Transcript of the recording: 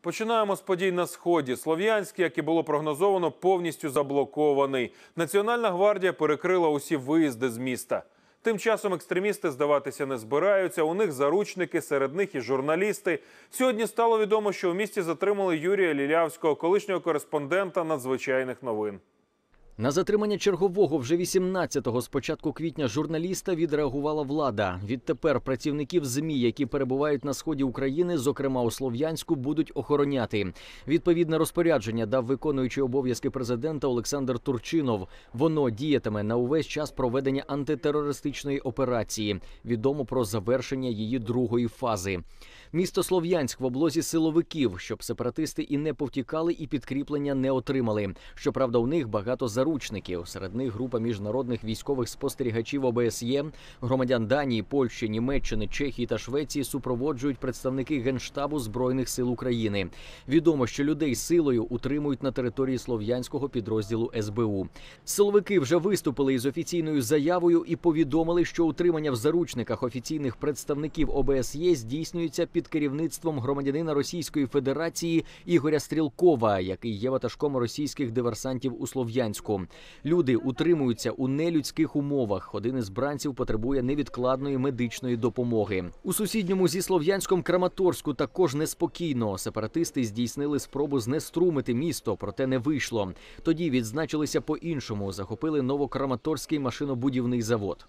Починаємо з подій на сході. Слов'янський, як і було прогнозовано, повністю заблокований. Національна гвардія перекрила усі виїзди з міста. Тим часом екстремісти здаватися не збираються. У них заручники, серед них і журналісти. Сьогодні стало відомо, що у місті затримали Юрія Лілявського, колишнього кореспондента надзвичайних новин. На затримання чергового вже 18-го з початку квітня журналіста відреагувала влада. Відтепер працівників змі, які перебувають на сході України, зокрема у Слов'янську, будуть охороняти. Відповідне розпорядження дав виконуючий обов'язки президента Олександр Турчинов. Воно діятиме на увесь час проведення антитерористичної операції. Відомо про завершення її другої фази. Місто Слов'янськ в облозі силовиків, щоб сепаратисти і не повтікали, і підкріплення не отримали. Щоправда, у них багато заруб заручників. Серед них група міжнародних військових спостерігачів ОБСЄ, громадян Данії, Польщі, Німеччини, Чехії та Швеції супроводжують представники генштабу збройних сил України. Відомо, що людей силою утримують на території слов'янського підрозділу СБУ. Силовики вже виступили із офіційною заявою і повідомили, що утримання в заручниках офіційних представників ОБСЄ здійснюється під керівництвом громадянина Російської Федерації Ігоря Стрілкова, який є ватажком російських диверсантів у Слов'янську. Харковом. Люди утримуються у нелюдських умовах. Один із бранців потребує невідкладної медичної допомоги. У сусідньому зі Слов'янськом Краматорську також неспокійно. Сепаратисти здійснили спробу знеструмити місто, проте не вийшло. Тоді відзначилися по іншому, захопили новокраматорський машинобудівний завод.